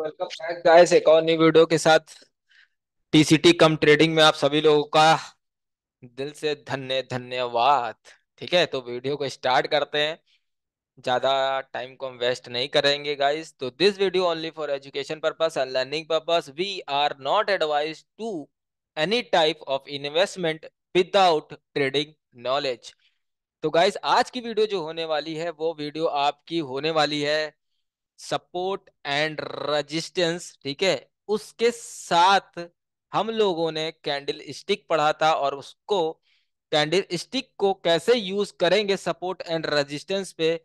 Welcome guys एक और new video के साथ टीसीटी कम ट्रेडिंग में आप सभी लोगों का दिल से धन्य धन्यवाद ठीक है तो वीडियो को स्टार्ट करते हैं ज़्यादा टाइम को हम वेस्ट नहीं करेंगे गाइस तो this video only for education purpose and learning purpose we are not advise to any type of investment without trading knowledge तो गाइस आज की वीडियो जो होने वाली है वो वीडियो आपकी होने वाली है सपोर्ट एंड रजिस्टेंस ठीक है उसके साथ हम लोगों ने कैंडल स्टिक पढ़ा था और उसको कैंडल स्टिक को कैसे यूज करेंगे सपोर्ट एंड रेजिस्टेंस पे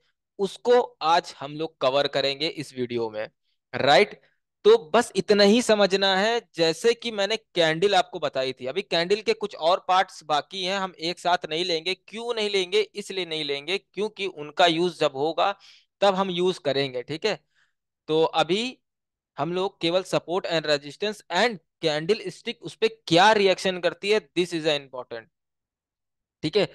उसको आज हम लोग कवर करेंगे इस वीडियो में राइट तो बस इतना ही समझना है जैसे कि मैंने कैंडल आपको बताई थी अभी कैंडल के कुछ और पार्ट्स बाकी हैं हम एक साथ नहीं लेंगे क्यों नहीं लेंगे इसलिए नहीं लेंगे क्योंकि उनका यूज जब होगा तब हम यूज करेंगे ठीक है तो अभी हम लोग केवल support and resistance and candle stick उस पर क्या रिएक्शन करती है दिस इज इंपॉर्टेंट ठीक है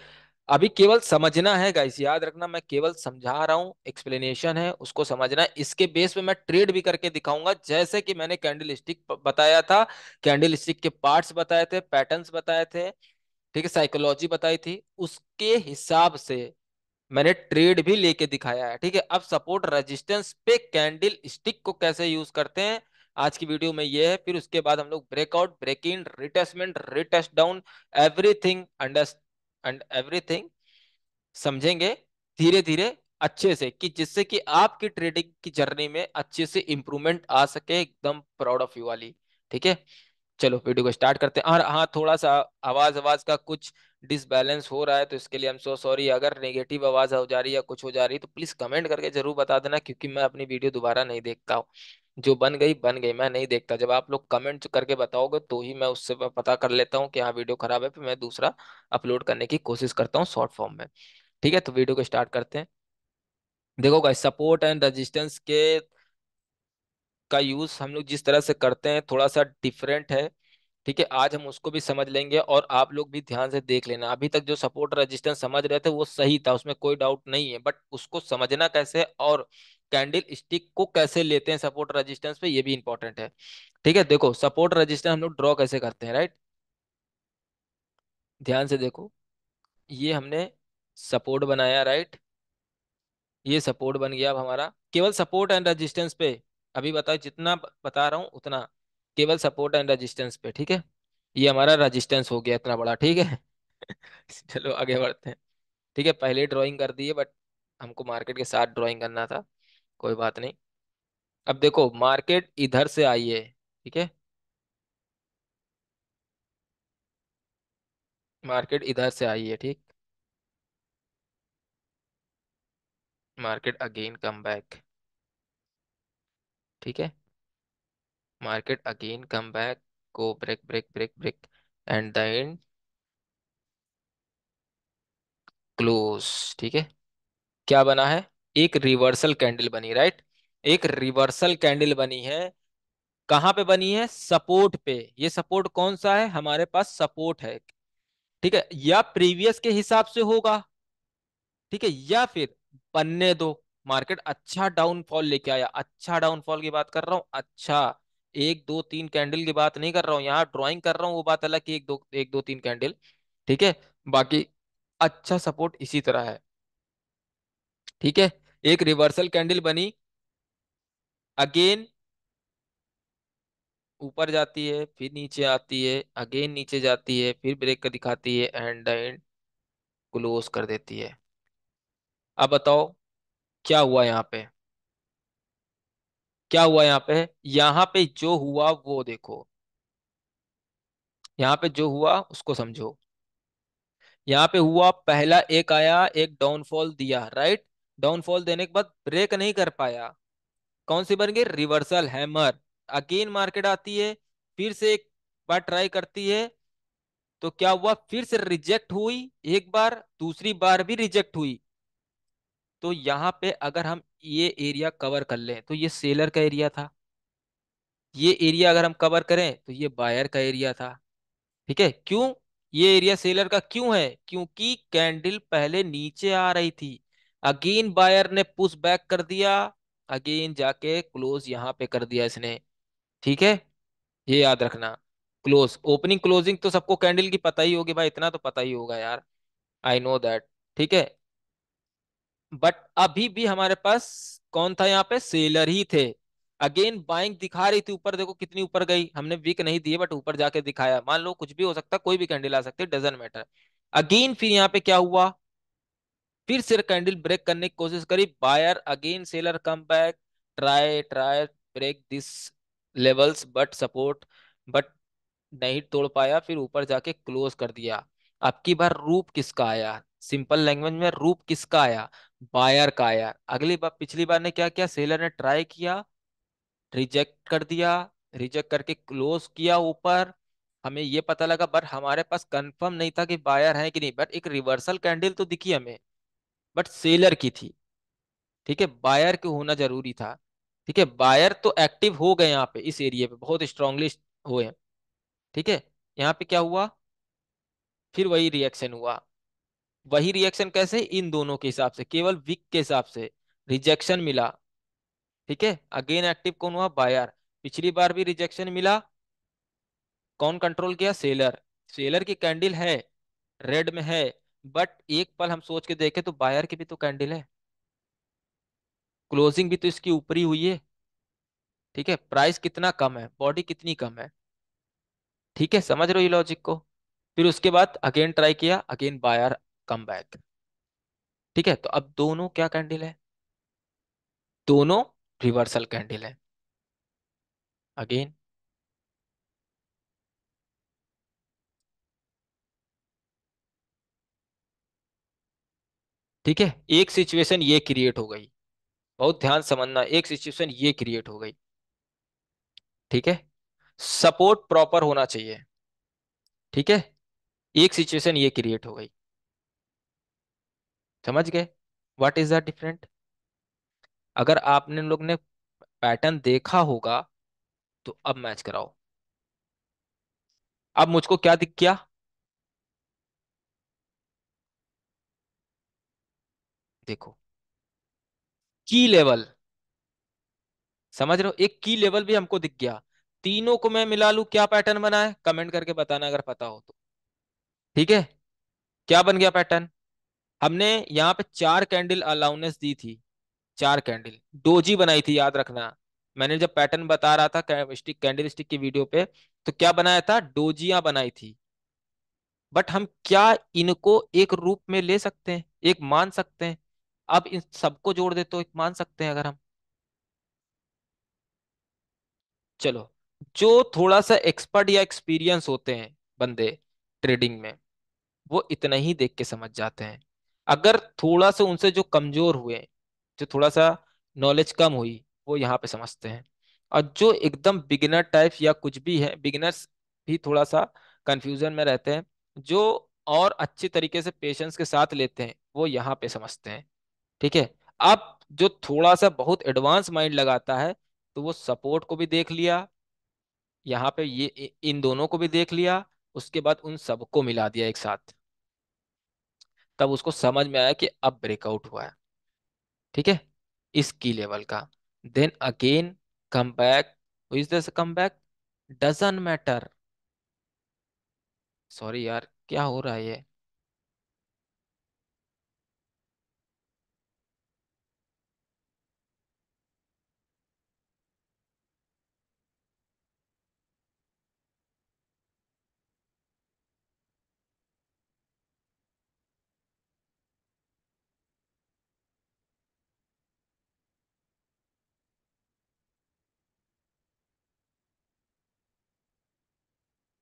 अभी केवल समझना है गाइस याद रखना मैं केवल समझा रहा हूँ एक्सप्लेनेशन है उसको समझना है इसके बेस पे मैं ट्रेड भी करके दिखाऊंगा जैसे कि मैंने कैंडल स्टिक बताया था कैंडल स्टिक के पार्ट्स बताए थे पैटर्न्स बताए थे ठीक है साइकोलॉजी बताई थी उसके हिसाब से मैंने ट्रेड भी लेके दिखाया है ठीक है अब सपोर्ट रेजिस्टेंस पे कैंडल स्टिक को कैसे यूज करते हैं आज की वीडियो में ये है फिर उसके बाद हम लोग breakout break in retestment retest down everything under everything समझेंगे धीरे धीरे अच्छे से कि जिससे कि आपकी ट्रेडिंग की जर्नी में अच्छे से इंप्रूवमेंट आ सके एकदम प्राउड ऑफ यू वाली ठीक है चलो वीडियो को स्टार्ट करते हैं और हाँ थोड़ा सा आवाज आवाज का कुछ डिसबैलेंस हो रहा है तो इसके लिए हम सो सॉरी अगर नेगेटिव आवाज़ हो जा रही है या कुछ हो जा रही है तो प्लीज़ कमेंट करके ज़रूर बता देना क्योंकि मैं अपनी वीडियो दोबारा नहीं देखता हूँ जो बन गई बन गई मैं नहीं देखता जब आप लोग कमेंट करके बताओगे तो ही मैं उससे पता कर लेता हूँ कि हाँ वीडियो खराब है फिर मैं दूसरा अपलोड करने की कोशिश करता हूँ शॉर्ट फॉर्म में ठीक है तो वीडियो को स्टार्ट करते हैं देखो गाइस सपोर्ट एंड रजिस्टेंस के का यूज़ हम लोग जिस तरह से करते हैं थोड़ा सा डिफरेंट है ठीक है आज हम उसको भी समझ लेंगे और आप लोग भी ध्यान से देख लेना अभी तक जो सपोर्ट रेजिस्टेंस समझ रहे थे वो सही था उसमें कोई डाउट नहीं है बट उसको समझना कैसे और कैंडल स्टिक को कैसे लेते हैं सपोर्ट रेजिस्टेंस पे ये भी इंपॉर्टेंट है ठीक है देखो सपोर्ट रजिस्टेंस हम लोग ड्रॉ कैसे करते हैं राइट ध्यान से देखो ये हमने सपोर्ट बनाया राइट ये सपोर्ट बन गया अब हमारा केवल सपोर्ट एंड रेजिस्टेंस पे अभी बताओ जितना बता रहा हूँ उतना केवल सपोर्ट एंड रजिस्टेंस पे ठीक है ये हमारा रजिस्टेंस हो गया इतना बड़ा ठीक है चलो आगे बढ़ते हैं ठीक है पहले ड्राइंग कर दिए बट हमको मार्केट के साथ ड्राइंग करना था कोई बात नहीं अब देखो मार्केट इधर से आई है ठीक है मार्केट इधर से आई है ठीक मार्केट अगेन कम बैक ठीक है market again come back go break break break break and then close ठीक है क्या बना है एक रिवर्सल कैंडल बनी राइट एक रिवर्सल कैंडल बनी है कहां पे बनी है सपोर्ट पे ये सपोर्ट कौन सा है हमारे पास सपोर्ट है ठीक है या प्रीवियस के हिसाब से होगा ठीक है या फिर बनने दो मार्केट अच्छा डाउनफॉल लेके आया अच्छा डाउनफॉल की बात कर रहा हूं अच्छा एक दो तीन कैंडल की बात नहीं कर रहा हूँ यहाँ ड्रॉइंग कर रहा हूँ वो बात अलग की एक दो एक दो तीन कैंडल ठीक है बाकी अच्छा सपोर्ट इसी तरह है ठीक है एक रिवर्सल कैंडल बनी अगेन ऊपर जाती है फिर नीचे आती है अगेन नीचे जाती है फिर ब्रेक कर दिखाती है एंड एंड क्लोज कर देती है अब बताओ क्या हुआ यहाँ पे क्या हुआ यहाँ पे यहाँ पे जो हुआ वो देखो यहाँ पे जो हुआ उसको समझो यहाँ पे हुआ पहला एक आया एक डाउनफॉल दिया राइट डाउनफॉल देने के बाद ब्रेक नहीं कर पाया कौन सी बन गई रिवर्सल हैमर अगेन मार्केट आती है फिर से एक बार ट्राई करती है तो क्या हुआ फिर से रिजेक्ट हुई एक बार दूसरी बार भी रिजेक्ट हुई तो यहाँ पे अगर हम ये एरिया कवर कर लें तो ये सेलर का एरिया था ये एरिया अगर हम कवर करें तो ये बायर का एरिया था ठीक है क्यों ये एरिया सेलर का क्यों है क्योंकि कैंडल पहले नीचे आ रही थी अगेन बायर ने पुश बैक कर दिया अगेन जाके क्लोज यहां पे कर दिया इसने ठीक है ये याद रखना क्लोज ओपनिंग क्लोजिंग तो सबको कैंडल की पता ही होगी भाई इतना तो पता ही होगा यार आई नो दैट ठीक है बट अभी भी हमारे पास कौन था यहाँ पे सेलर ही थे अगेन बाइंग दिखा रही थी ऊपर देखो कितनी ऊपर गई हमने वीक नहीं दिए बट ऊपर जाके दिखाया मान लो कुछ भी हो सकता कोई भी कैंडल आ सकती है डजेंट मैटर अगेन फिर यहाँ पे क्या हुआ फिर सिर कैंडल ब्रेक करने की कोशिश करी buyer again seller come back try try break this levels but support but नहीं तोड़ पाया फिर ऊपर जाके क्लोज कर दिया अब की बार रूप किसका आया सिंपल लैंग्वेज में रूप किसका आया बायर का यार अगली बार पिछली बार ने क्या किया सेलर ने ट्राई किया रिजेक्ट कर दिया रिजेक्ट करके क्लोज किया ऊपर हमें ये पता लगा बट हमारे पास कंफर्म नहीं था कि बायर है कि नहीं बट एक रिवर्सल कैंडल तो दिखी हमें बट सेलर की थी ठीक है बायर के होना जरूरी था ठीक है बायर तो एक्टिव हो गए यहाँ पे इस एरिया पे बहुत स्ट्रांगली हुए ठीक है यहाँ पे क्या हुआ फिर वही रिएक्शन हुआ वही रिएक्शन कैसे इन दोनों के हिसाब से केवल विक के हिसाब से रिजेक्शन मिला ठीक है अगेन एक्टिव कौन हुआ बायर पिछली बार भी रिजेक्शन मिला कौन कंट्रोल किया सेलर सेलर की कैंडल है रेड में है बट एक पल हम सोच के देखे तो बायर की भी तो कैंडल है क्लोजिंग भी तो इसकी ऊपरी हुई है ठीक है प्राइस कितना कम है बॉडी कितनी कम है ठीक है समझ रहे हो ये लॉजिक को फिर उसके बाद अगेन ट्राई किया अगेन बायर कम बैक ठीक है तो अब दोनों क्या कैंडल है दोनों रिवर्सल कैंडल है अगेन ठीक है एक सिचुएशन ये क्रिएट हो गई बहुत ध्यान समझना एक सिचुएशन ये क्रिएट हो गई ठीक है सपोर्ट प्रॉपर होना चाहिए ठीक है एक सिचुएशन ये क्रिएट हो गई समझ गए व्हाट इज द डिफरेंट अगर आपने लोग ने पैटर्न देखा होगा तो अब मैच कराओ अब मुझको क्या दिख गया देखो की लेवल समझ रहे हो एक की लेवल भी हमको दिख गया तीनों को मैं मिला लू क्या पैटर्न बना है कमेंट करके बताना अगर पता हो तो ठीक है क्या बन गया पैटर्न हमने यहाँ पे चार कैंडल अलाउनेस दी थी चार कैंडल डोजी बनाई थी याद रखना मैंने जब पैटर्न बता रहा था स्टिक कैंडल स्टिक की वीडियो पे तो क्या बनाया था डोजिया बनाई थी बट हम क्या इनको एक रूप में ले सकते हैं एक मान सकते हैं अब इन सबको जोड़ दे तो एक मान सकते हैं अगर हम चलो जो थोड़ा सा एक्सपर्ट या एक्सपीरियंस होते हैं बंदे ट्रेडिंग में वो इतना ही देख के समझ जाते हैं अगर थोड़ा सा उनसे जो कमजोर हुए जो थोड़ा सा नॉलेज कम हुई वो यहाँ पे समझते हैं और जो एकदम बिगिनर टाइप या कुछ भी है बिगिनर्स भी थोड़ा सा कंफ्यूजन में रहते हैं जो और अच्छी तरीके से पेशेंस के साथ लेते हैं वो यहाँ पे समझते हैं ठीक है अब जो थोड़ा सा बहुत एडवांस माइंड लगाता है तो वो सपोर्ट को भी देख लिया यहाँ पे ये इन दोनों को भी देख लिया उसके बाद उन सबको मिला दिया एक साथ तब उसको समझ में आया कि अब ब्रेकआउट हुआ है ठीक है इस की लेवल का then again come back is this come back doesn't matter sorry यार क्या हो रहा है ये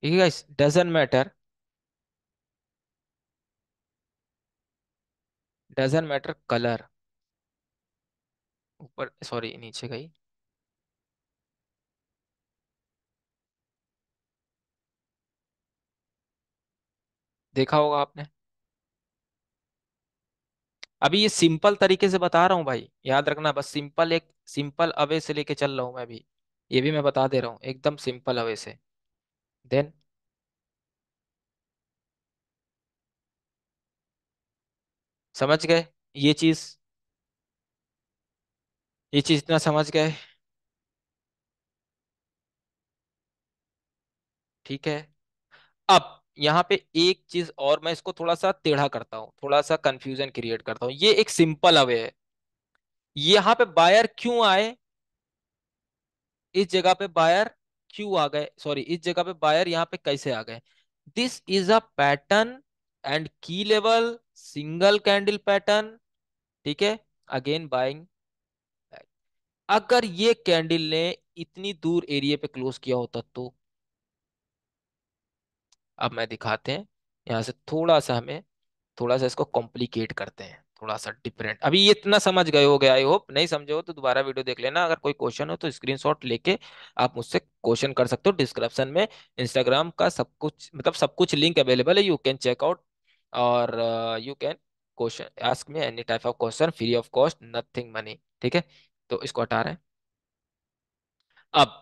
ठीक है doesn't matter doesn't matter colour ऊपर सॉरी नीचे गई देखा होगा आपने अभी ये सिंपल तरीके से बता रहा हूँ भाई याद रखना बस सिंपल एक सिंपल अवे से लेके चल रहा हूँ मैं अभी ये भी मैं बता दे रहा हूँ एकदम सिंपल अवे से देन समझ गए ये चीज ये चीज इतना समझ गए ठीक है अब यहां पे एक चीज और मैं इसको थोड़ा सा टेढ़ा करता हूं थोड़ा सा कंफ्यूजन क्रिएट करता हूं ये एक सिंपल अवे है यहां पे बायर क्यों आए इस जगह पे बायर क्यों आ गए सॉरी इस जगह पे बायर यहाँ पे कैसे आ गए this is a pattern and key level single candle pattern ठीक है अगेन बाइंग अगर ये कैंडल ने इतनी दूर एरिया पे क्लोज किया होता तो अब मैं दिखाते हैं यहां से थोड़ा सा हमें थोड़ा सा इसको कॉम्प्लिकेट करते हैं थोड़ा सा डिफरेंट अभी इतना समझ गए हो गए आई होप नहीं समझे हो तो दोबारा वीडियो देख लेना अगर कोई क्वेश्चन हो तो स्क्रीनशॉट लेके आप मुझसे क्वेश्चन कर सकते हो डिस्क्रिप्शन में इंस्टाग्राम का सब कुछ मतलब सब कुछ लिंक अवेलेबल है यू कैन चेकआउट और you can question ask me any type of question free of cost nothing money ठीक है तो इसको हटा रहे हैं अब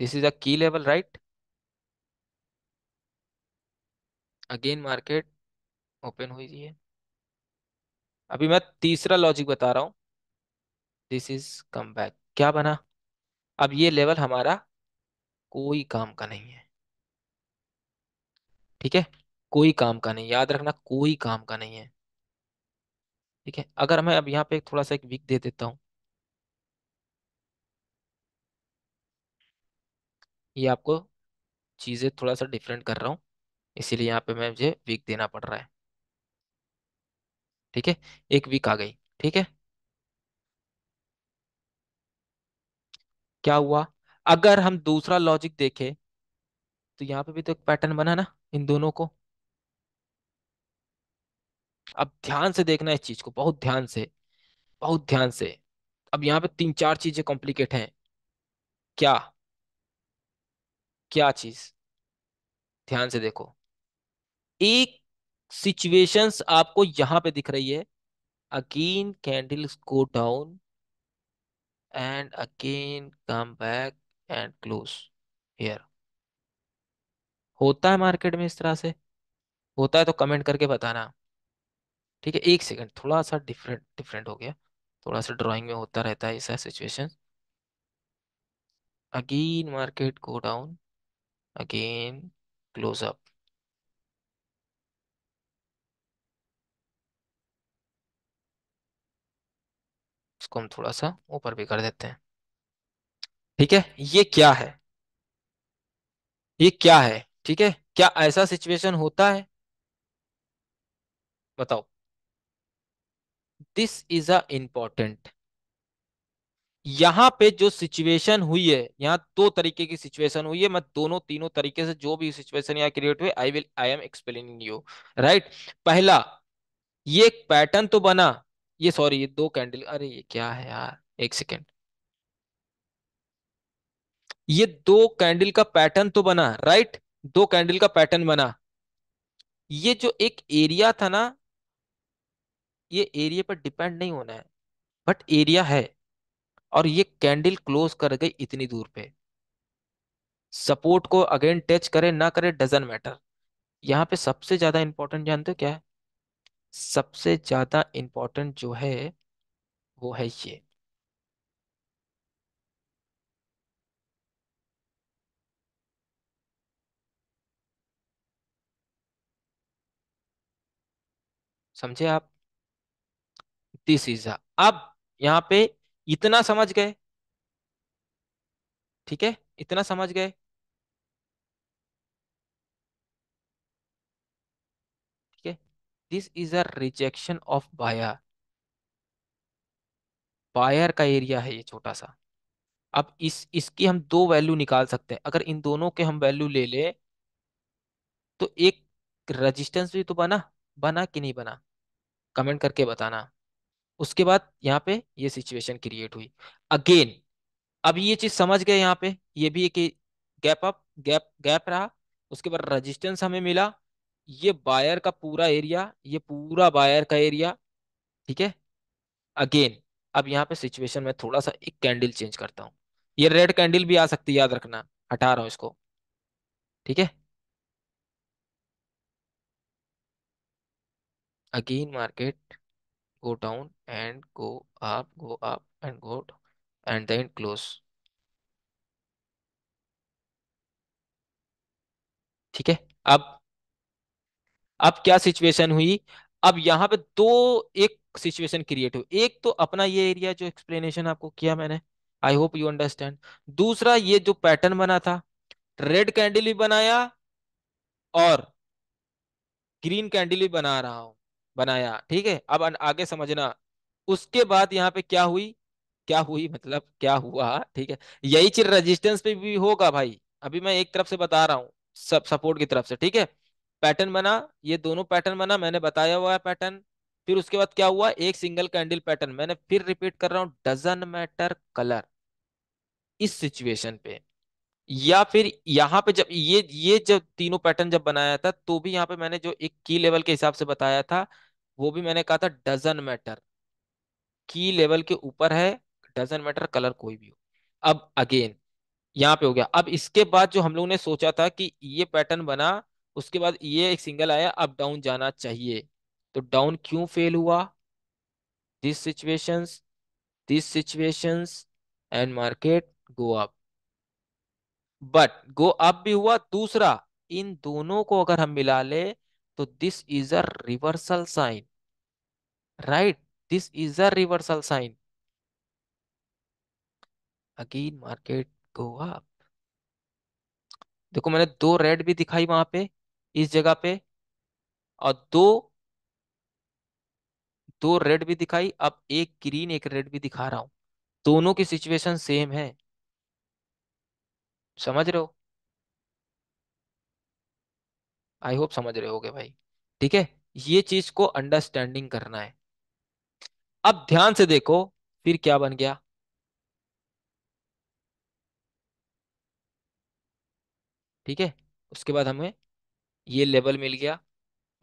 this is a key level right again market open हुई है अभी मैं तीसरा लॉजिक बता रहा हूं दिस इज कम बैक क्या बना अब ये लेवल हमारा कोई काम का नहीं है ठीक है कोई काम का नहीं याद रखना कोई काम का नहीं है ठीक है अगर मैं अब यहाँ पे थोड़ा सा एक वीक दे देता हूं ये आपको चीज़ें थोड़ा सा डिफरेंट कर रहा हूँ इसीलिए यहाँ पे मैं मुझे वीक देना पड़ रहा है ठीक है एक वीक आ गई ठीक है क्या हुआ अगर हम दूसरा लॉजिक देखें तो यहाँ पे भी तो एक पैटर्न बना ना इन दोनों को अब ध्यान से देखना इस चीज को बहुत ध्यान से बहुत ध्यान से अब यहाँ पे तीन चार चीजें कॉम्प्लिकेट हैं क्या क्या चीज ध्यान से देखो एक सिचुएशंस आपको यहां पे दिख रही है again candles go down and again come back and close here होता है मार्केट में इस तरह से होता है तो कमेंट करके बताना ठीक है एक सेकंड थोड़ा सा डिफरेंट डिफरेंट हो गया थोड़ा सा ड्राइंग में होता रहता है ऐसा situation again market go down Again, close up. इसको हम थोड़ा सा ऊपर भी कर देते हैं ठीक है ये क्या है ये क्या है ठीक है क्या ऐसा सिचुएशन होता है बताओ दिस इज अ इंपॉर्टेंट यहाँ पे जो सिचुएशन हुई है यहाँ दो तरीके की सिचुएशन हुई है मैं दोनों तीनों तरीके से जो भी सिचुएशन यहाँ क्रिएट हुई I will I am explaining you right पहला ये एक पैटर्न तो बना ये सॉरी ये दो कैंडल अरे ये क्या है यार एक सेकेंड ये दो कैंडल का पैटर्न तो बना राइट दो कैंडल का पैटर्न बना ये जो एक एरिया था ना ये एरिया पर डिपेंड नहीं होना है बट एरिया है और ये कैंडल क्लोज कर गई इतनी दूर पे सपोर्ट को अगेन टच करे ना करे डजेंट मैटर यहाँ पे सबसे ज्यादा इंपॉर्टेंट जानते हो क्या है सबसे ज्यादा इंपॉर्टेंट जो है वो है ये समझे आप दिस इज अब यहाँ पे इतना समझ गए ठीक है इतना समझ गए ठीक है this is a rejection of buyer buyer का एरिया है ये छोटा सा अब इस इसकी हम दो वैल्यू निकाल सकते हैं अगर इन दोनों के हम वैल्यू ले ले तो एक रेजिस्टेंस भी तो बना बना कि नहीं बना कमेंट करके बताना उसके बाद यहाँ पे ये सिचुएशन क्रिएट हुई अगेन अब ये चीज समझ गए यहाँ पे ये भी एक गैप अप गैप गैप रहा उसके बाद रेजिस्टेंस हमें मिला ये बायर का पूरा एरिया ये पूरा बायर का एरिया ठीक है अगेन अब यहाँ पे सिचुएशन में थोड़ा सा एक कैंडल चेंज करता हूँ ये रेड कैंडल भी आ सकती है याद रखना हटा रहा हूं इसको ठीक है again market go down and go up, go up and go and then close. ठीक है अब अब क्या सिचुएशन हुई अब यहां पे दो एक सिचुएशन क्रिएट हुई एक तो अपना ये एरिया जो एक्सप्लेनेशन आपको किया मैंने आई होप यू अंडरस्टैंड दूसरा ये जो पैटर्न बना था रेड कैंडल भी बनाया और ग्रीन कैंडल भी बना रहा हूं बनाया ठीक है अब आगे समझना उसके बाद यहाँ पे क्या हुई क्या हुई मतलब क्या हुआ ठीक है यही चीज रेजिस्टेंस पे भी होगा भाई अभी मैं एक तरफ से बता रहा हूँ सब सपोर्ट की तरफ से ठीक है पैटर्न बना ये दोनों पैटर्न बना मैंने बताया हुआ है पैटर्न फिर उसके बाद क्या हुआ एक सिंगल कैंडल पैटर्न मैंने फिर रिपीट कर रहा हूँ डजन मैटर कलर इस सिचुएशन पे या फिर यहाँ पे जब ये ये जब तीनों पैटर्न जब बनाया था तो भी यहाँ पे मैंने जो एक की लेवल के हिसाब से बताया था वो भी मैंने कहा था डजन मैटर की लेवल के ऊपर है डजन मैटर कलर कोई भी हो अब अगेन यहाँ पे हो गया अब इसके बाद जो हम लोग ने सोचा था कि ये पैटर्न बना उसके बाद ये एक सिंगल आया अब डाउन जाना चाहिए तो डाउन क्यों फेल हुआ this situations this situations and market go up but go up भी हुआ दूसरा इन दोनों को अगर हम मिला ले तो this is a reversal sign right this is a reversal sign again market go up देखो मैंने दो रेड भी दिखाई वहां पे इस जगह पे और दो दो रेड भी दिखाई अब एक ग्रीन एक रेड भी दिखा रहा हूं दोनों की सिचुएशन सेम है समझ रहे हो आई होप समझ रहे होगे भाई ठीक है ये चीज को अंडरस्टैंडिंग करना है अब ध्यान से देखो फिर क्या बन गया ठीक है उसके बाद हमें ये लेवल मिल गया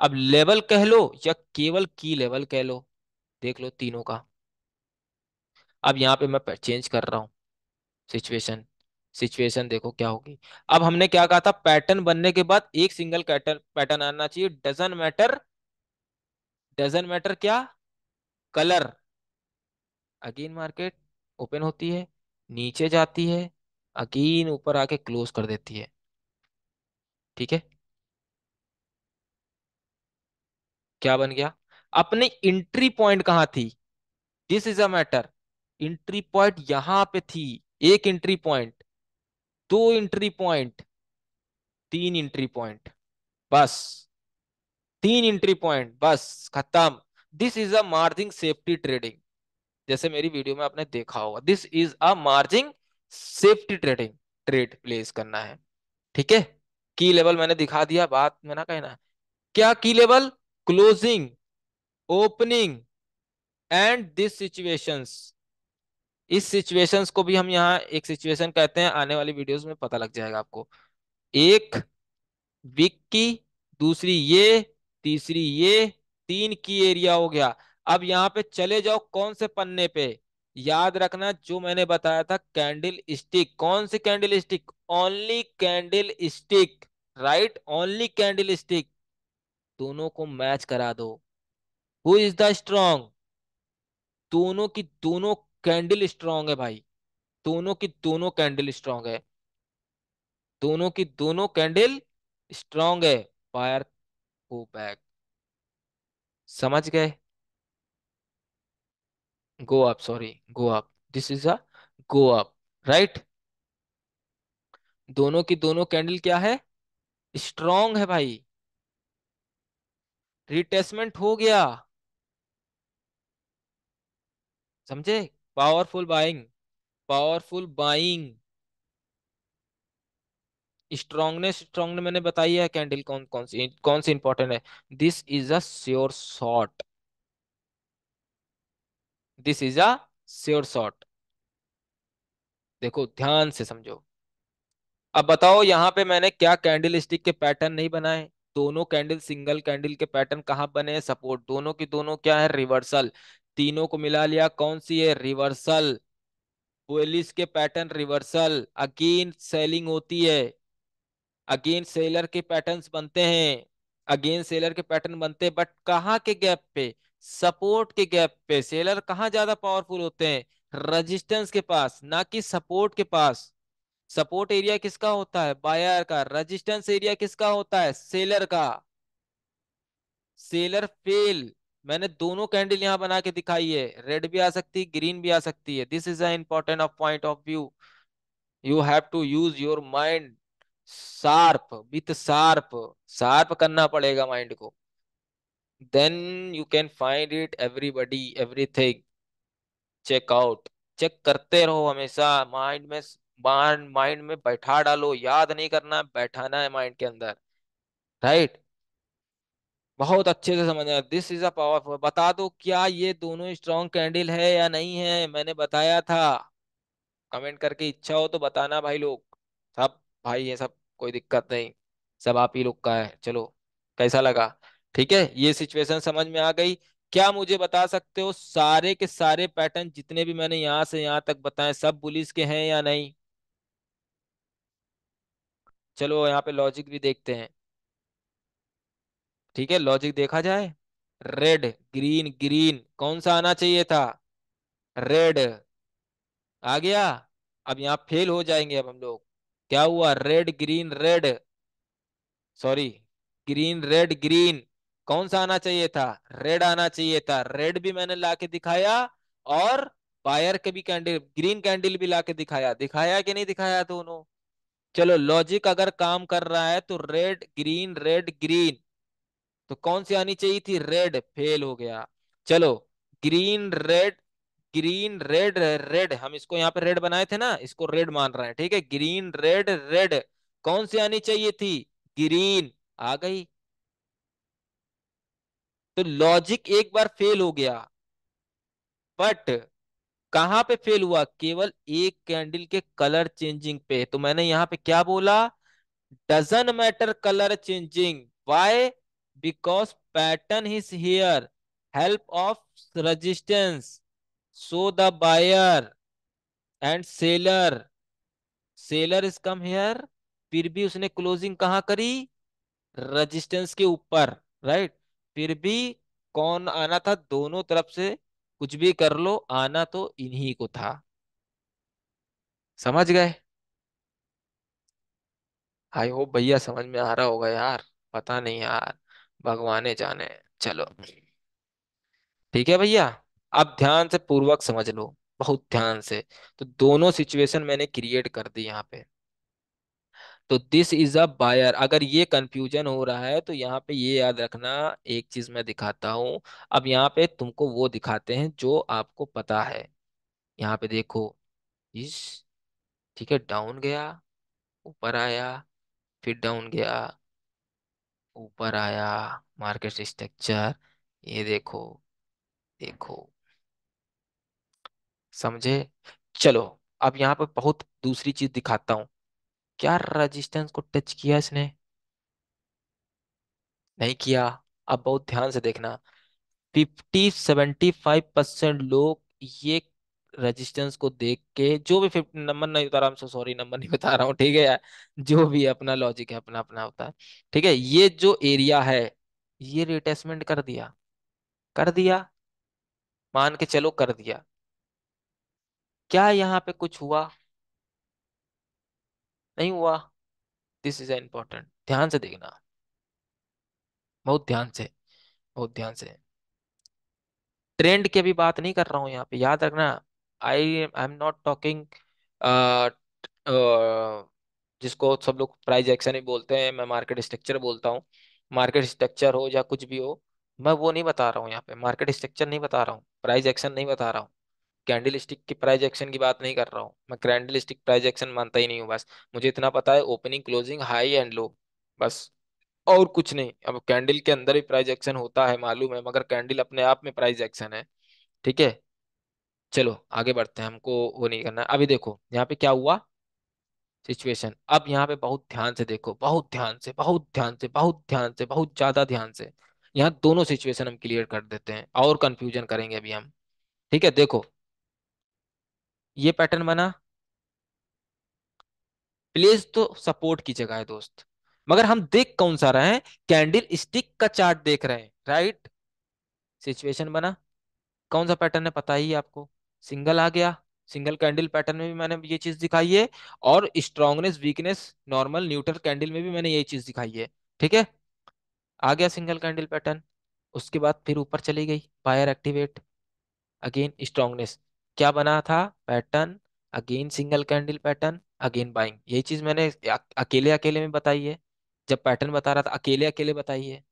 अब लेवल कह लो या केवल की लेवल कह लो देख लो तीनों का अब यहां पे मैं चेंज कर रहा हूं सिचुएशन सिचुएशन देखो क्या होगी अब हमने क्या कहा था पैटर्न बनने के बाद एक सिंगल पैटर्न पैटर्न आना चाहिए डजन मैटर डजन मैटर क्या कलर अगेन मार्केट ओपन होती है नीचे जाती है अगेन ऊपर आके क्लोज कर देती है ठीक है क्या बन गया अपने इंट्री पॉइंट कहां थी this is a matter entry point यहां पे थी एक इंट्री पॉइंट दो इंट्री पॉइंट तीन इंट्री पॉइंट बस तीन इंट्री पॉइंट बस खत्म this is a margin safety trading जैसे मेरी वीडियो में आपने देखा होगा this is a margin safety trading trade place करना है ठीक है की लेवल मैंने दिखा दिया बात में ना कहना क्या key level closing opening and this situations इस सिचुएशंस को भी हम यहाँ एक सिचुएशन कहते हैं आने वाली वीडियोस में पता लग जाएगा आपको एक विक की दूसरी ये तीसरी ये तीन की एरिया हो गया अब यहाँ पे चले जाओ कौन से पन्ने पे याद रखना जो मैंने बताया था कैंडल स्टिक कौन सी candle stick only candle stick right only candle stick दोनों को मैच करा दो हु इज द स्ट्रॉन्ग दोनों की दोनों कैंडल स्ट्रोंग है भाई दोनों की दोनों कैंडल स्ट्रोंग है दोनों की दोनों कैंडल स्ट्रोंग है फायर गो बैक समझ गए go up sorry go up this is a go up right दोनों की दोनों कैंडल क्या है स्ट्रॉन्ग है भाई रिटेसमेंट हो गया समझे powerful buying powerful buying strongness strong मैंने बताई है कैंडल कौन कौन सी कौन सी इंपॉर्टेंट है this is uh shot this is uh shot देखो ध्यान से समझो अब बताओ यहां पे मैंने क्या कैंडल स्टिक के पैटर्न नहीं बनाए दोनों कैंडल सिंगल कैंडल के पैटर्न कहा बने सपोर्ट दोनों की दोनों क्या है रिवर्सल तीनों को मिला लिया कौन सी है रिवर्सल के पैटर्न रिवर्सल अगेन सेलिंग होती है अगेन सेलर के पैटर्न बनते हैं अगेन सेलर के पैटर्न बनते हैं बट कहाँ के गैप पे सपोर्ट के गैप पे सेलर कहाँ ज्यादा पावरफुल होते हैं रजिस्टेंस के पास ना कि सपोर्ट के पास सपोर्ट एरिया किसका होता है बायर का रजिस्टेंस एरिया किसका होता है सेलर का सेलर फेल मैंने दोनों कैंडल यहाँ बना के दिखाई है रेड भी आ सकती है ग्रीन भी आ सकती है this is a important of point of view you have to use your mind sharp with sharp sharp करना पड़ेगा माइंड को then you can find it everybody everything check out check करते रहो हमेशा माइंड में माइंड में बैठा डालो याद नहीं करना बैठाना है माइंड के अंदर राइट right? बहुत अच्छे से समझ आया दिस इज अ पावरफुल बता दो क्या ये दोनों स्ट्रॉन्ग कैंडल है या नहीं है मैंने बताया था कमेंट करके इच्छा हो तो बताना भाई लोग सब भाई है सब कोई दिक्कत नहीं सब आप ही लोग का है चलो कैसा लगा ठीक है ये सिचुएशन समझ में आ गई क्या मुझे बता सकते हो सारे के सारे पैटर्न जितने भी मैंने यहां से यहां तक बताए सब पुलिस के हैं या नहीं चलो यहाँ पे लॉजिक भी देखते हैं ठीक है लॉजिक देखा जाए रेड ग्रीन ग्रीन कौन सा आना चाहिए था रेड आ गया अब यहाँ फेल हो जाएंगे अब हम लोग क्या हुआ red green red sorry green red green कौन सा आना चाहिए था रेड आना चाहिए था रेड भी मैंने लाके दिखाया और फायर के भी कैंडल ग्रीन कैंडल भी लाके दिखाया दिखाया कि नहीं दिखाया दोनों चलो लॉजिक अगर काम कर रहा है तो रेड ग्रीन रेड ग्रीन तो कौन सी आनी चाहिए थी रेड फेल हो गया चलो green red green red red हम इसको यहाँ पे रेड बनाए थे ना इसको रेड मान रहे हैं ठीक है ग्रीन रेड रेड कौन सी आनी चाहिए थी ग्रीन आ गई तो लॉजिक एक बार फेल हो गया बट कहां पे फेल हुआ केवल एक कैंडल के कलर चेंजिंग पे तो मैंने यहाँ पे क्या बोला doesn't matter colour changing why because pattern is here help of resistance So the buyer and seller, seller is come here. फिर भी उसने क्लोजिंग कहा करी रजिस्टेंस के ऊपर राइट फिर भी कौन आना था दोनों तरफ से कुछ भी कर लो आना तो इन्हीं को था समझ गए आई होप भैया समझ में आ रहा होगा यार पता नहीं यार भगवाने जाने चलो ठीक है भैया अब ध्यान से पूर्वक समझ लो बहुत ध्यान से तो दोनों सिचुएशन मैंने क्रिएट कर दी यहाँ पे तो दिस इज अ बायर अगर ये कंफ्यूजन हो रहा है तो यहाँ पे ये याद रखना एक चीज मैं दिखाता हूं अब यहाँ पे तुमको वो दिखाते हैं जो आपको पता है यहाँ पे देखो इस ठीक है डाउन गया ऊपर आया फिर डाउन गया ऊपर आया मार्केट स्ट्रक्चर ये देखो देखो समझे चलो अब यहाँ पर बहुत दूसरी चीज दिखाता हूं क्या रेजिस्टेंस को टच किया इसने नहीं किया अब बहुत ध्यान से देखना फिफ्टी सेवेंटी फाइव परसेंट लोग ये रेजिस्टेंस को देख के जो भी फिफ्टी नंबर नहीं बता रहा हूँ सॉरी नंबर नहीं बता रहा हूँ ठीक है जो भी अपना लॉजिक है अपना अपना होता है ठीक है ये जो एरिया है ये रिटेसमेंट कर दिया कर दिया मान के चलो कर दिया क्या यहाँ पे कुछ हुआ नहीं हुआ दिस इज इंपॉर्टेंट ध्यान से देखना बहुत ध्यान से बहुत ध्यान से ट्रेंड की भी बात नहीं कर रहा हूँ यहाँ पे याद रखना I I am not talking जिसको सब लोग प्राइज एक्शन ही बोलते हैं मैं मार्केट स्ट्रक्चर बोलता हूँ मार्केट स्ट्रक्चर हो या कुछ भी हो मैं वो नहीं बता रहा हूँ यहाँ पे मार्केट स्ट्रक्चर नहीं बता रहा हूँ प्राइज एक्शन नहीं बता रहा हूँ कैंडल स्टिक की प्राइज एक्शन की बात नहीं कर रहा हूँ मैं कैंडल स्टिक प्राइज एक्शन मानता ही नहीं हूँ बस मुझे इतना पता है opening closing high and low बस और कुछ नहीं अब कैंडल के अंदर भी प्राइज एक्शन होता है मालूम है मगर कैंडल अपने आप में प्राइज एक्शन है ठीक है चलो आगे बढ़ते हैं हमको वो नहीं करना अभी देखो यहाँ पे क्या हुआ सिचुएशन अब यहाँ पे बहुत ध्यान से देखो बहुत ध्यान से बहुत ध्यान से बहुत ध्यान से बहुत ज्यादा ध्यान से यहाँ दोनों सिचुएशन हम क्लियर कर देते हैं और कंफ्यूजन करेंगे अभी हम ठीक है देखो ये पैटर्न बना प्लेस तो सपोर्ट की जगह है दोस्त मगर हम देख कौन सा रहे हैं कैंडल स्टिक का चार्ट देख रहे हैं राइट सिचुएशन बना कौन सा पैटर्न है पता ही आपको सिंगल आ गया सिंगल कैंडल पैटर्न में भी मैंने ये चीज दिखाई है और strongness weakness normal neutral candle में भी मैंने ये चीज दिखाई है ठीक है आ गया सिंगल कैंडल पैटर्न उसके बाद फिर ऊपर चली गई बायर एक्टिवेट अगेन स्ट्रांगनेस क्या बना था pattern again single candle pattern again buying यही चीज मैंने अकेले अकेले में बताई है जब पैटर्न बता रहा था अकेले अकेले बताई है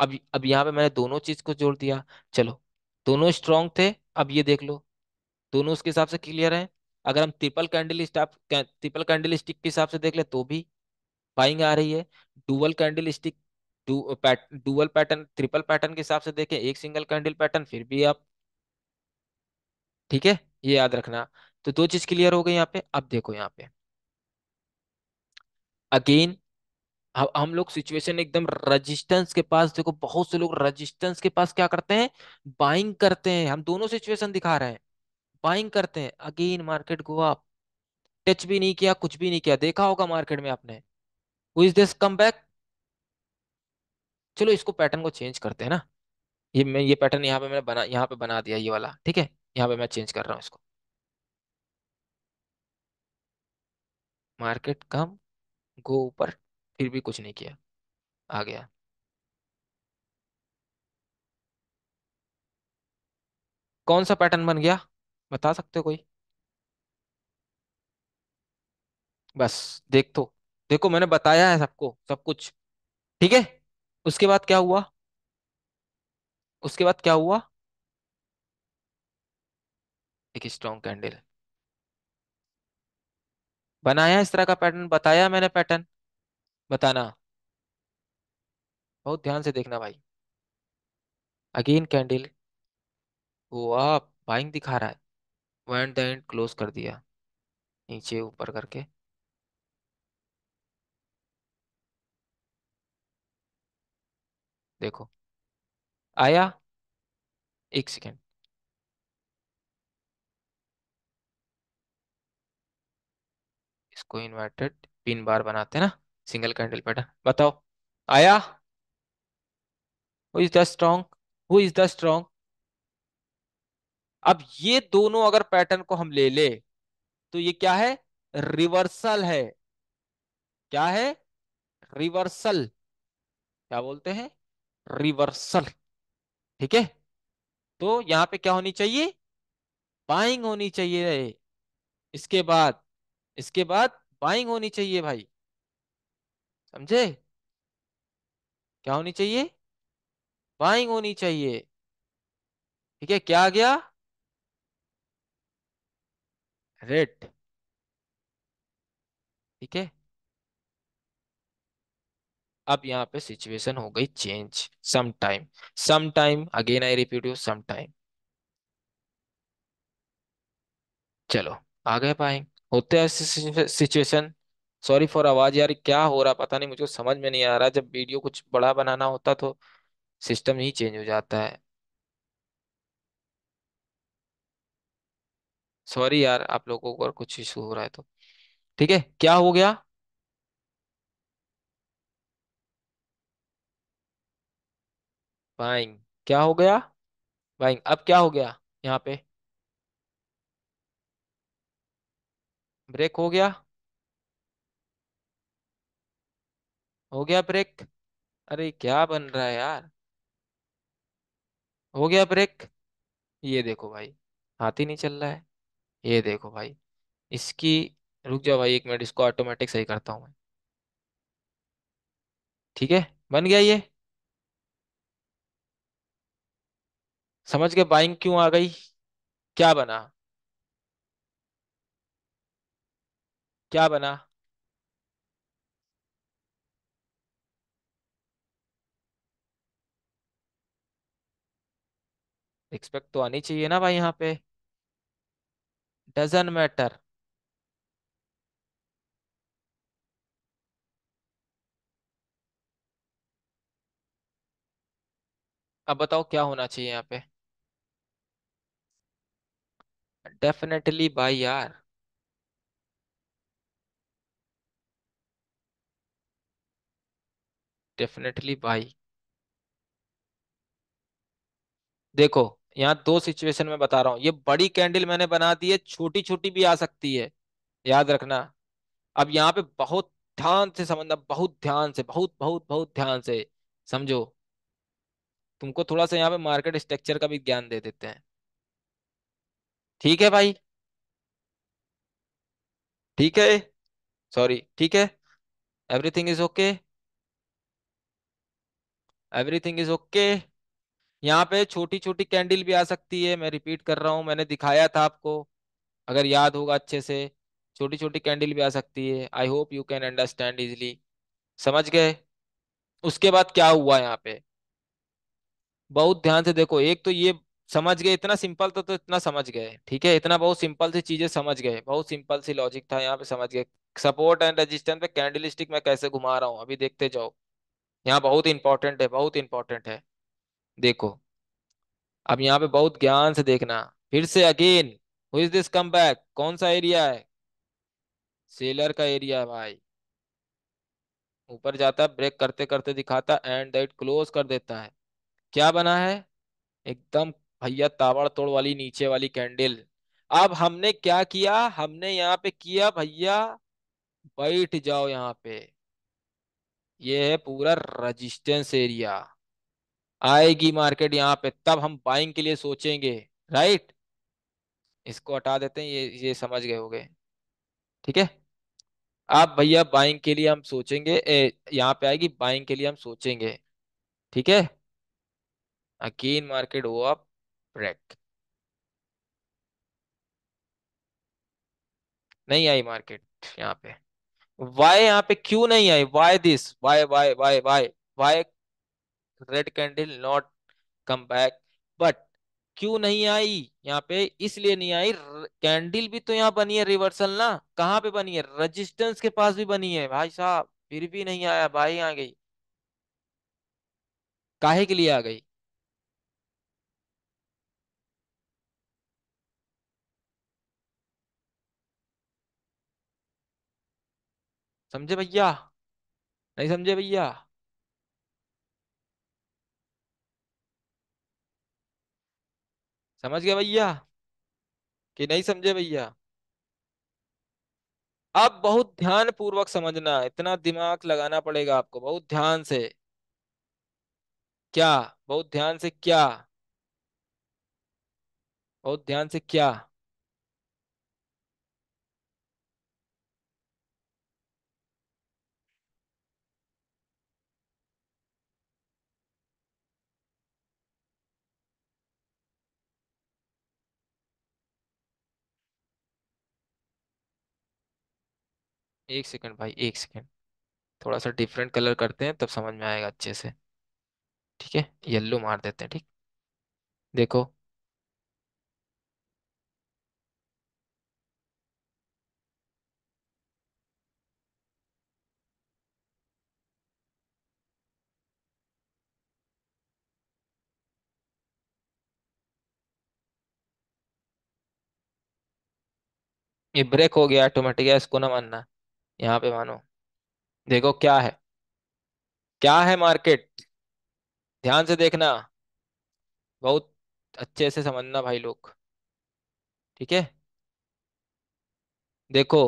अब अब यहाँ पे मैंने दोनों चीज को जोड़ दिया चलो दोनों स्ट्रांग थे अब ये देख लो दोनों उसके हिसाब से क्लियर है अगर हम triple candle staff triple candle stick के हिसाब से देख ले तो भी बाइंग आ रही है dual candle stick dual pattern triple pattern के हिसाब से देखें एक सिंगल कैंडल पैटर्न फिर भी आप ठीक है ये याद रखना तो दो चीज क्लियर हो गई यहाँ पे अब देखो यहाँ पे अगेन हम लोग सिचुएशन एकदम रजिस्टेंस के पास देखो बहुत से लोग रजिस्टेंस के पास क्या करते हैं बाइंग करते हैं हम दोनों सिचुएशन दिखा रहे हैं बाइंग करते हैं again market go up touch भी नहीं किया कुछ भी नहीं किया देखा होगा मार्केट में आपने इज दिस कम बैक चलो इसको पैटर्न को चेंज करते हैं ना ये मैं ये पैटर्न यहाँ पे मैंने बना यहाँ पे बना दिया ये वाला ठीक है यहाँ पे मैं चेंज कर रहा हूँ इसको मार्केट कम गो ऊपर फिर भी कुछ नहीं किया आ गया कौन सा पैटर्न बन गया बता सकते हो कोई बस देख तो देखो मैंने बताया है सबको सब कुछ ठीक है उसके बाद क्या हुआ उसके बाद क्या हुआ एक स्ट्रॉन्ग कैंडल बनाया इस तरह का पैटर्न बताया मैंने पैटर्न बताना बहुत ध्यान से देखना भाई अगेन कैंडल वो आप बाइंग दिखा रहा है वो द एंड क्लोज कर दिया नीचे ऊपर करके देखो आया एक सेकेंड को इन्वर्टेड पिन बार बनाते हैं ना सिंगल कैंडल पैटर्न बताओ आया who is the strong who is the strong अब ये दोनों अगर पैटर्न को हम ले ले तो ये क्या है रिवर्सल है क्या है रिवर्सल क्या बोलते हैं रिवर्सल ठीक है तो यहां पे क्या होनी चाहिए बाइंग होनी चाहिए इसके बाद इसके बाद बाइंग होनी चाहिए भाई समझे क्या होनी चाहिए बाइंग होनी चाहिए ठीक है क्या आ गया रेट ठीक है अब यहां पे सिचुएशन हो गई change some time some time again I repeat you some time चलो आ गए पाएंगे होते हैं सिचुएशन सॉरी फॉर आवाज यार क्या हो रहा पता नहीं मुझको समझ में नहीं आ रहा जब वीडियो कुछ बड़ा बनाना होता तो सिस्टम ही चेंज हो जाता है सॉरी यार आप लोगों को और कुछ इशू हो रहा है तो ठीक है क्या हो गया बाइंग क्या हो गया बाइंग अब क्या हो गया यहाँ पे ब्रेक हो गया हो गया ब्रेक अरे क्या बन रहा है यार हो गया ब्रेक ये देखो भाई हाथी नहीं चल रहा है ये देखो भाई इसकी रुक जाओ भाई एक मिनट इसको ऑटोमेटिक सही करता हूँ मैं ठीक है बन गया ये समझ के बाइंग क्यों आ गई क्या बना क्या बना एक्सपेक्ट तो आनी चाहिए ना भाई यहां पे डजन मैटर अब बताओ क्या होना चाहिए यहां पे डेफिनेटली भाई यार डेफिनेटली भाई देखो यहाँ दो सिचुएशन में बता रहा हूँ ये बड़ी कैंडल मैंने बना दी है छोटी छोटी भी आ सकती है याद रखना अब यहाँ पे बहुत ध्यान से समझना बहुत ध्यान से बहुत बहुत बहुत ध्यान से समझो तुमको थोड़ा सा यहाँ पे मार्केट स्ट्रक्चर का भी ज्ञान दे देते हैं ठीक है भाई ठीक है सॉरी ठीक है everything is okay everything is okay यहाँ पे छोटी छोटी कैंडल भी आ सकती है मैं रिपीट कर रहा हूँ मैंने दिखाया था आपको अगर याद होगा अच्छे से छोटी छोटी कैंडल भी आ सकती है I hope you can understand easily समझ गए उसके बाद क्या हुआ यहाँ पे बहुत ध्यान से देखो एक तो ये समझ गए इतना सिंपल था तो इतना समझ गए ठीक है इतना बहुत सिंपल सी चीजें समझ गए बहुत सिंपल सी लॉजिक था यहाँ पे समझ गए सपोर्ट एंड रेजिस्टेंस पे कैंडल स्टिक मैं कैसे घुमा रहा हूँ अभी देखते जाओ यहाँ बहुत इंपॉर्टेंट है बहुत इंपॉर्टेंट है देखो अब यहाँ पे बहुत ज्ञान से देखना फिर से again who is this come back कौन सा एरिया है सेलर का एरिया है भाई ऊपर जाता है ब्रेक करते करते दिखाता एंड दैट क्लोज कर देता है क्या बना है एकदम भैया तोड़ वाली नीचे वाली कैंडल अब हमने क्या किया हमने यहाँ पे किया भैया बैठ जाओ यहाँ पे ये है पूरा रजिस्टेंस एरिया आएगी मार्केट यहाँ पे तब हम बाइंग के लिए सोचेंगे राइट इसको हटा देते हैं ये ये समझ गए हो गए ठीक है आप भैया बाइंग के लिए हम सोचेंगे यहाँ पे आएगी बाइंग के लिए हम सोचेंगे ठीक है अकीन मार्केट हो आप ब्रेक नहीं आई मार्केट यहाँ पे वाई यहाँ पे क्यों नहीं आई why this why why why why why red candle not come back but क्यों नहीं आई यहाँ पे इसलिए नहीं आई कैंडल भी तो यहाँ बनी है रिवर्सल ना कहाँ पे बनी है रेजिस्टेंस के पास भी बनी है भाई साहब फिर भी नहीं आया भाई आ गई काहे के लिए आ गई समझे भैया नहीं समझे भैया समझ गए भैया कि नहीं समझे भैया अब बहुत ध्यान पूर्वक समझना इतना दिमाग लगाना पड़ेगा आपको बहुत ध्यान से क्या बहुत ध्यान से क्या बहुत ध्यान से क्या एक सेकंड भाई एक सेकंड थोड़ा सा डिफरेंट कलर करते हैं तब समझ में आएगा अच्छे से ठीक है येल्लो मार देते हैं ठीक देखो ये ब्रेक हो गया ऑटोमेटिक है इसको ना मानना यहाँ पे मानो देखो क्या है क्या है मार्केट ध्यान से देखना बहुत अच्छे से समझना भाई लोग ठीक है देखो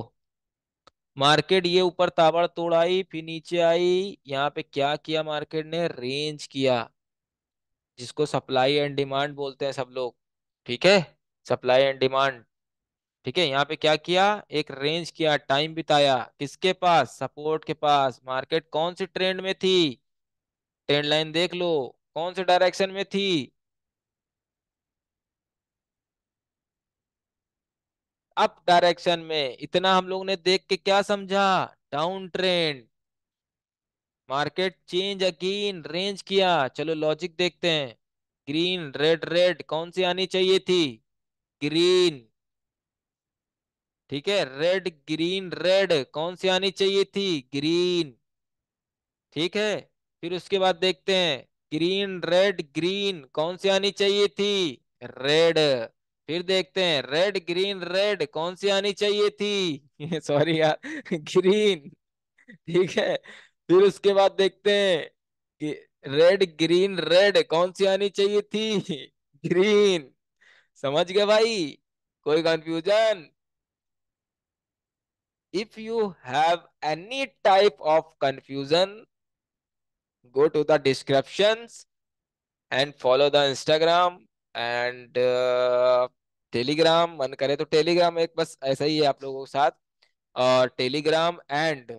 मार्केट ये ऊपर ताबड़ तोड़ आई फिर नीचे आई यहाँ पे क्या किया मार्केट ने रेंज किया जिसको सप्लाई एंड डिमांड बोलते हैं सब लोग ठीक है सप्लाई एंड डिमांड ठीक है यहाँ पे क्या किया एक रेंज किया टाइम बिताया किसके पास सपोर्ट के पास मार्केट कौन सी ट्रेंड में थी ट्रेंड लाइन देख लो कौन से डायरेक्शन में थी अप डायरेक्शन में इतना हम लोग ने देख के क्या समझा down trend market change again range किया चलो लॉजिक देखते हैं ग्रीन रेड रेड कौन सी आनी चाहिए थी ग्रीन ठीक है रेड ग्रीन रेड कौन सी आनी चाहिए थी ग्रीन ठीक है फिर उसके बाद देखते हैं ग्रीन रेड ग्रीन कौन सी आनी चाहिए थी रेड फिर देखते हैं रेड ग्रीन रेड कौन सी आनी चाहिए थी सॉरी यार ग्रीन ठीक है फिर उसके बाद देखते हैं कि रेड ग्रीन रेड कौन सी आनी चाहिए थी ग्रीन समझ गए भाई कोई confusion if you have any type of confusion go to the descriptions and follow the instagram and uh, telegram मन करे तो telegram एक बस ऐसा ही है आप लोगों के साथ और telegram and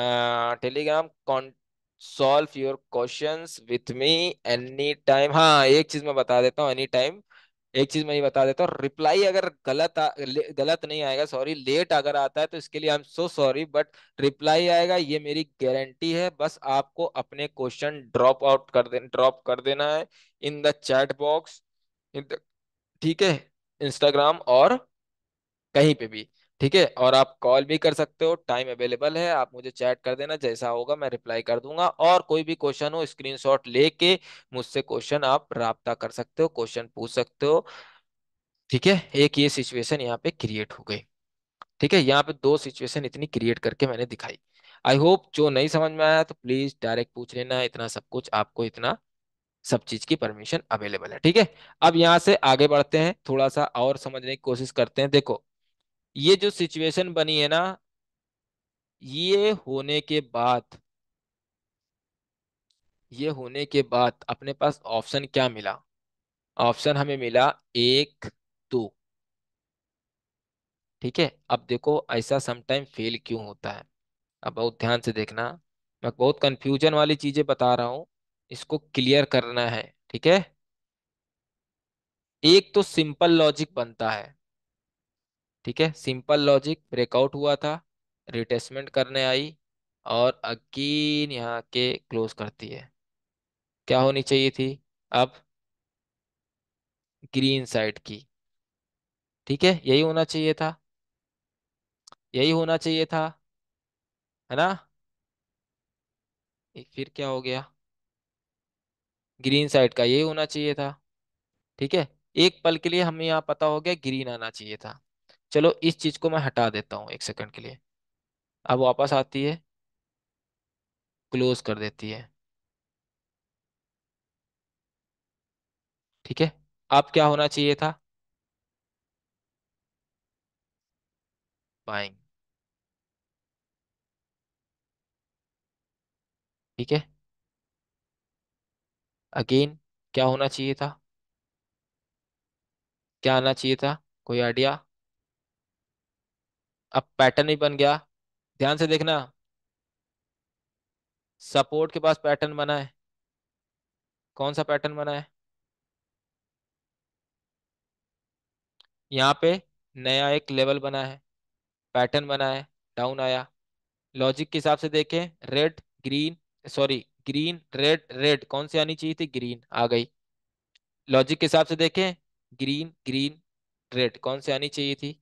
uh, telegram con solve your questions with me any time हाँ एक चीज मैं बता देता हूँ any time एक चीज मैं ये बता देता हूँ रिप्लाई अगर गलत आ, गलत नहीं आएगा सॉरी लेट अगर आता है तो इसके लिए I am so sorry but reply आएगा ये मेरी गारंटी है बस आपको अपने क्वेश्चन ड्रॉप आउट कर दे ड्रॉप कर देना है इन द चैट बॉक्स ठीक है इंस्टाग्राम और कहीं पे भी ठीक है और आप कॉल भी कर सकते हो टाइम अवेलेबल है आप मुझे चैट कर देना जैसा होगा मैं रिप्लाई कर दूंगा और कोई भी क्वेश्चन हो स्क्रीनशॉट लेके मुझसे क्वेश्चन आप रबता कर सकते हो क्वेश्चन पूछ सकते हो ठीक है एक ये सिचुएशन यहाँ पे क्रिएट हो गई ठीक है यहाँ पे दो सिचुएशन इतनी क्रिएट करके मैंने दिखाई आई होप जो नहीं समझ में आया तो प्लीज डायरेक्ट पूछ लेना इतना सब कुछ आपको इतना सब चीज की परमिशन अवेलेबल है ठीक है अब यहाँ से आगे बढ़ते हैं थोड़ा सा और समझने की कोशिश करते हैं देखो ये जो सिचुएशन बनी है ना ये होने के बाद ये होने के बाद अपने पास ऑप्शन क्या मिला ऑप्शन हमें मिला एक दो ठीक है अब देखो ऐसा समटाइम फेल क्यों होता है अब बहुत ध्यान से देखना मैं बहुत कंफ्यूजन वाली चीजें बता रहा हूं इसको क्लियर करना है ठीक है एक तो सिंपल लॉजिक बनता है ठीक है सिंपल लॉजिक ब्रेकआउट हुआ था रिटेस्टमेंट करने आई और अगेन यहाँ के क्लोज करती है क्या होनी चाहिए थी अब ग्रीन साइड की ठीक है यही होना चाहिए था यही होना चाहिए था है ना फिर क्या हो गया ग्रीन साइड का यही होना चाहिए था ठीक है एक पल के लिए हमें यहाँ पता हो गया ग्रीन आना चाहिए था चलो इस चीज को मैं हटा देता हूँ एक सेकंड के लिए अब वापस आती है क्लोज कर देती है ठीक है अब क्या होना चाहिए था बाइंग ठीक है अगेन क्या होना चाहिए था क्या आना चाहिए था कोई आइडिया अब पैटर्न भी बन गया ध्यान से देखना सपोर्ट के पास पैटर्न बना है कौन सा पैटर्न बना है यहाँ पे नया एक लेवल बना है पैटर्न बना है डाउन आया लॉजिक के हिसाब से देखें red green sorry green red red कौन सी आनी चाहिए थी ग्रीन आ गई लॉजिक के हिसाब से देखें ग्रीन ग्रीन रेड कौन सी आनी चाहिए थी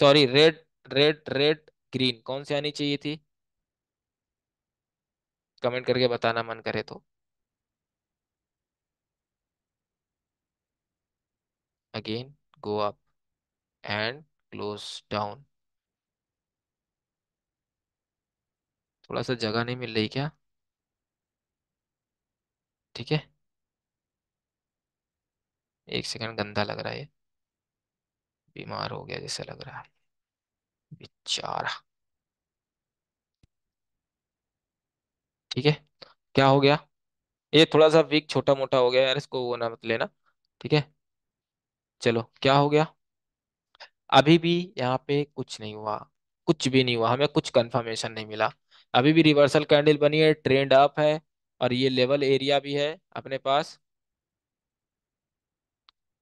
sorry red red red green कौन सी आनी चाहिए थी कमेंट करके बताना मन करे तो again go up and close down थोड़ा सा जगह नहीं मिल रही क्या ठीक है एक सेकंड गंदा लग रहा है बीमार हो गया जैसे लग रहा है बेचारा ठीक है क्या हो गया ये थोड़ा सा वीक छोटा मोटा हो गया यार इसको वो ना मत लेना ठीक है चलो क्या हो गया अभी भी यहाँ पे कुछ नहीं हुआ कुछ भी नहीं हुआ हमें कुछ कंफर्मेशन नहीं मिला अभी भी रिवर्सल कैंडल बनी है ट्रेंड अप है और ये लेवल एरिया भी है अपने पास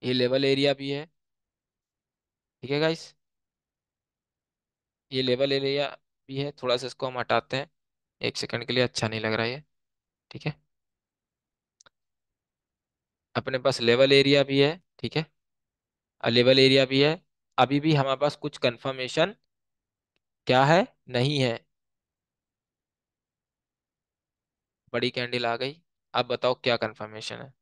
ये लेवल एरिया भी है ठीक है गाइस ये लेवल एरिया भी है थोड़ा सा इसको हम हटाते हैं एक सेकंड के लिए अच्छा नहीं लग रहा है ठीक है अपने पास लेवल एरिया भी है ठीक है लेवल एरिया भी है अभी भी हमारे पास कुछ कंफर्मेशन क्या है नहीं है बड़ी कैंडल आ गई अब बताओ क्या कंफर्मेशन है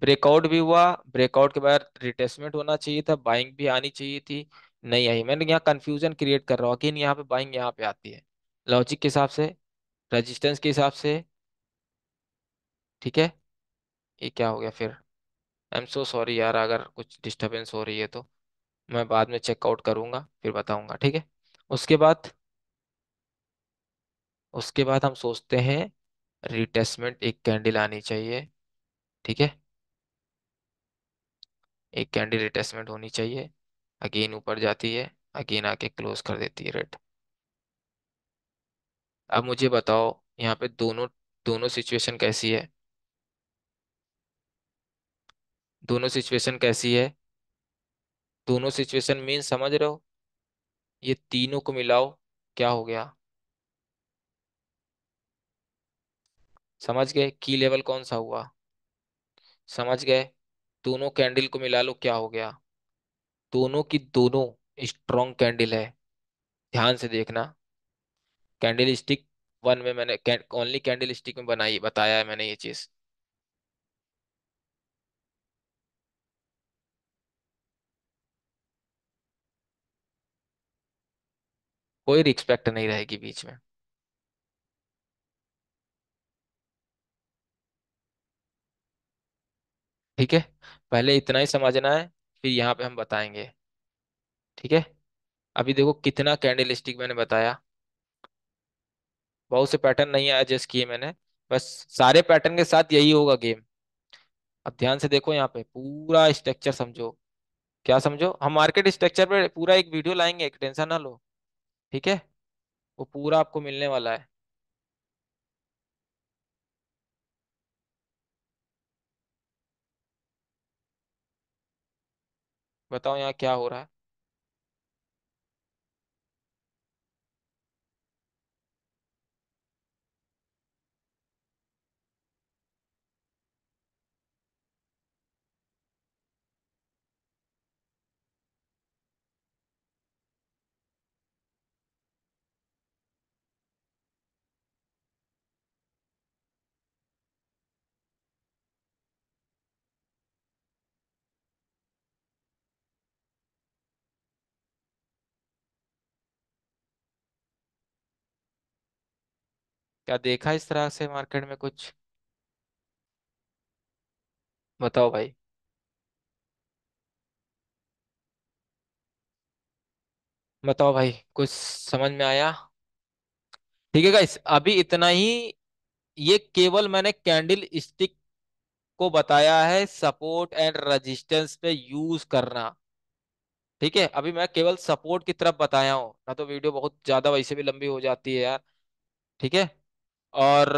ब्रेकआउट भी हुआ ब्रेकआउट के बाद रिटेस्टमेंट होना चाहिए था बाइंग भी आनी चाहिए थी नहीं आई मैंने यहाँ कन्फ्यूजन क्रिएट कर रहा हूँ कि यहाँ पे बाइंग यहाँ पे आती है लॉजिक के हिसाब से रेजिस्टेंस के हिसाब से ठीक है ये क्या हो गया फिर आई एम सो सॉरी यार अगर कुछ डिस्टर्बेंस हो रही है तो मैं बाद में चेकआउट करूँगा फिर बताऊँगा ठीक है उसके बाद उसके बाद हम सोचते हैं रिटेस्टमेंट एक कैंडल आनी चाहिए ठीक है एक कैंडिडेट असेसमेंट होनी चाहिए अगेन ऊपर जाती है अगेन आके क्लोज कर देती है रेड अब मुझे बताओ यहाँ पे दोनों दोनों सिचुएशन कैसी है दोनों सिचुएशन कैसी है दोनों सिचुएशन मीन समझ रहे हो ये तीनों को मिलाओ क्या हो गया समझ गए की लेवल कौन सा हुआ समझ गए दोनों कैंडल को मिला लो क्या हो गया दोनों की दोनों स्ट्रॉन्ग कैंडल है ध्यान से देखना कैंडल स्टिक वन में मैंने ओनली कैंडल स्टिक में बनाई बताया है मैंने ये चीज कोई रिस्पेक्ट नहीं रहेगी बीच में ठीक है पहले इतना ही समझना है फिर यहाँ पे हम बताएंगे ठीक है अभी देखो कितना कैंडल स्टिक मैंने बताया बहुत से पैटर्न नहीं एडजस्ट किए मैंने बस सारे पैटर्न के साथ यही होगा गेम अब ध्यान से देखो यहाँ पे पूरा स्ट्रक्चर समझो क्या समझो हम मार्केट स्ट्रक्चर पे पूरा एक वीडियो लाएंगे एक टेंशन ना लो ठीक है वो पूरा आपको मिलने वाला है बताओ यहाँ क्या हो रहा है क्या देखा इस तरह से मार्केट में कुछ बताओ भाई बताओ भाई कुछ समझ में आया ठीक है गाइस अभी इतना ही ये केवल मैंने कैंडल स्टिक को बताया है सपोर्ट एंड रेजिस्टेंस पे यूज करना ठीक है अभी मैं केवल सपोर्ट की तरफ बताया हूँ ना तो वीडियो बहुत ज्यादा वैसे भी लंबी हो जाती है यार ठीक है और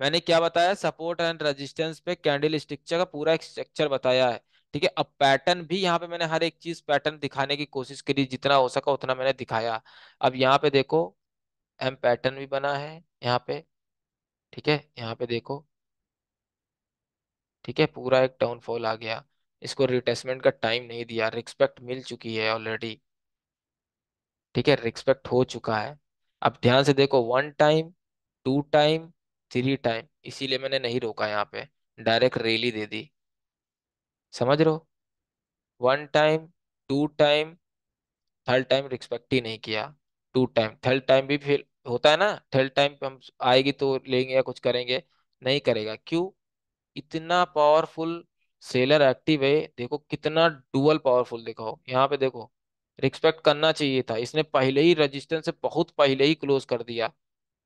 मैंने क्या बताया सपोर्ट एंड रेजिस्टेंस पे कैंडल स्ट्रक्चर का पूरा एक स्ट्रक्चर बताया है ठीक है अब पैटर्न भी यहाँ पे मैंने हर एक चीज पैटर्न दिखाने की कोशिश करी जितना हो सका उतना मैंने दिखाया अब यहाँ पे देखो एम पैटर्न भी बना है यहाँ पे ठीक है यहाँ पे देखो ठीक है पूरा एक डाउनफॉल आ गया इसको रिटेसमेंट का टाइम नहीं दिया रिस्पेक्ट मिल चुकी है ऑलरेडी ठीक है रिस्पेक्ट हो चुका है अब ध्यान से देखो one time two time three time इसीलिए मैंने नहीं रोका यहाँ पे डायरेक्ट रेली दे दी समझ रहे हो one time two time third time respect ही नहीं किया टू टाइम थर्ड टाइम भी फिर होता है ना थर्ड टाइम पे हम आएगी तो लेंगे या कुछ करेंगे नहीं करेगा क्यों इतना पावरफुल सेलर एक्टिव है देखो कितना डुअल पावरफुल देखो यहाँ पे देखो रिस्पेक्ट करना चाहिए था इसने पहले ही रजिस्टेंस से बहुत पहले ही क्लोज कर दिया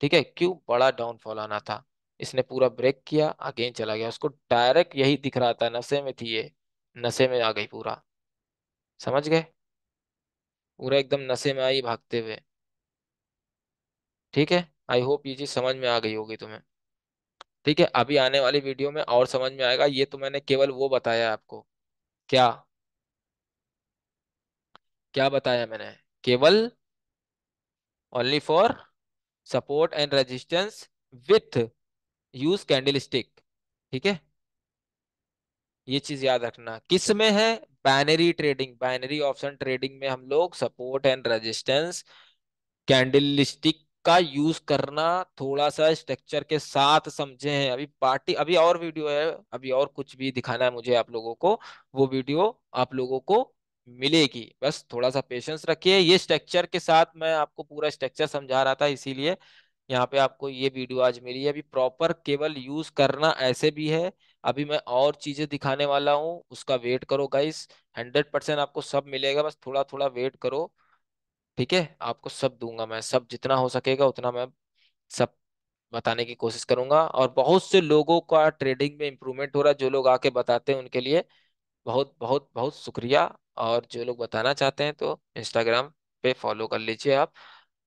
ठीक है क्यों बड़ा डाउनफॉल आना था इसने पूरा ब्रेक किया अगेन चला गया उसको डायरेक्ट यही दिख रहा था नशे में थी ये नशे में आ गई पूरा समझ गए पूरा एकदम नशे में आई भागते हुए ठीक है आई होप ये चीज समझ में आ गई होगी तुम्हें ठीक है अभी आने वाली वीडियो में और समझ में आएगा ये तो मैंने केवल वो बताया आपको क्या क्या बताया मैंने केवल only for support and resistance with use candle stick ठीक है ये चीज याद रखना किस में है binary trading binary option trading में हम लोग support and resistance candle stick का यूज करना थोड़ा सा स्ट्रक्चर के साथ समझे हैं अभी पार्टी अभी और वीडियो है अभी और कुछ भी दिखाना है मुझे आप लोगों को वो वीडियो आप लोगों को मिलेगी बस थोड़ा सा पेशेंस रखिए ये स्ट्रक्चर के साथ मैं आपको पूरा स्ट्रक्चर समझा रहा था इसीलिए यहाँ पे आपको ये वीडियो आज मिली है अभी प्रॉपर केबल यूज करना ऐसे भी है अभी मैं और चीजें दिखाने वाला हूँ उसका वेट करो गाइस हंड्रेड परसेंट आपको सब मिलेगा बस थोड़ा थोड़ा वेट करो ठीक है आपको सब दूंगा मैं सब जितना हो सकेगा उतना मैं सब बताने की कोशिश करूंगा और बहुत से लोगों का ट्रेडिंग में इम्प्रूवमेंट हो रहा है जो लोग आके बताते हैं उनके लिए बहुत बहुत बहुत शुक्रिया और जो लोग बताना चाहते हैं तो इंस्टाग्राम पे फॉलो कर लीजिए आप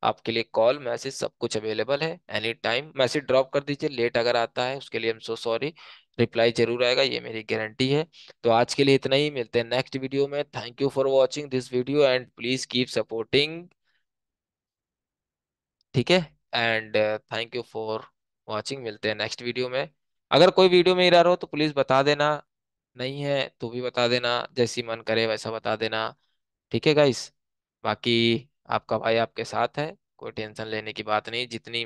आपके लिए कॉल मैसेज सब कुछ अवेलेबल है एनी टाइम मैसेज ड्रॉप कर दीजिए लेट अगर आता है उसके लिए हम सो सॉरी रिप्लाई जरूर आएगा ये मेरी गारंटी है तो आज के लिए इतना ही मिलते हैं नेक्स्ट वीडियो में thank you for watching this video and please keep supporting ठीक है and thank you for watching मिलते हैं नेक्स्ट वीडियो में अगर कोई वीडियो में इरा हो तो प्लीज़ बता देना नहीं है तो भी बता देना जैसी मन करे वैसा बता देना ठीक है गाइस बाकी आपका भाई आपके साथ है कोई टेंशन लेने की बात नहीं जितनी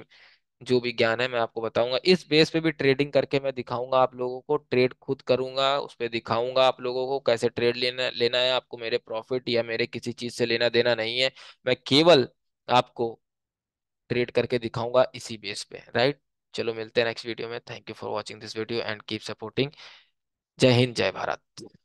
जो भी ज्ञान है मैं आपको बताऊंगा इस बेस पे भी ट्रेडिंग करके मैं दिखाऊंगा आप लोगों को ट्रेड खुद करूंगा उस पर दिखाऊंगा आप लोगों को कैसे ट्रेड लेना लेना है आपको मेरे प्रॉफिट या मेरे किसी चीज से लेना देना नहीं है मैं केवल आपको ट्रेड करके दिखाऊंगा इसी बेस पे राइट चलो मिलते हैं नेक्स्ट वीडियो में thank you for watching this video and keep supporting जय हिंद जय भारत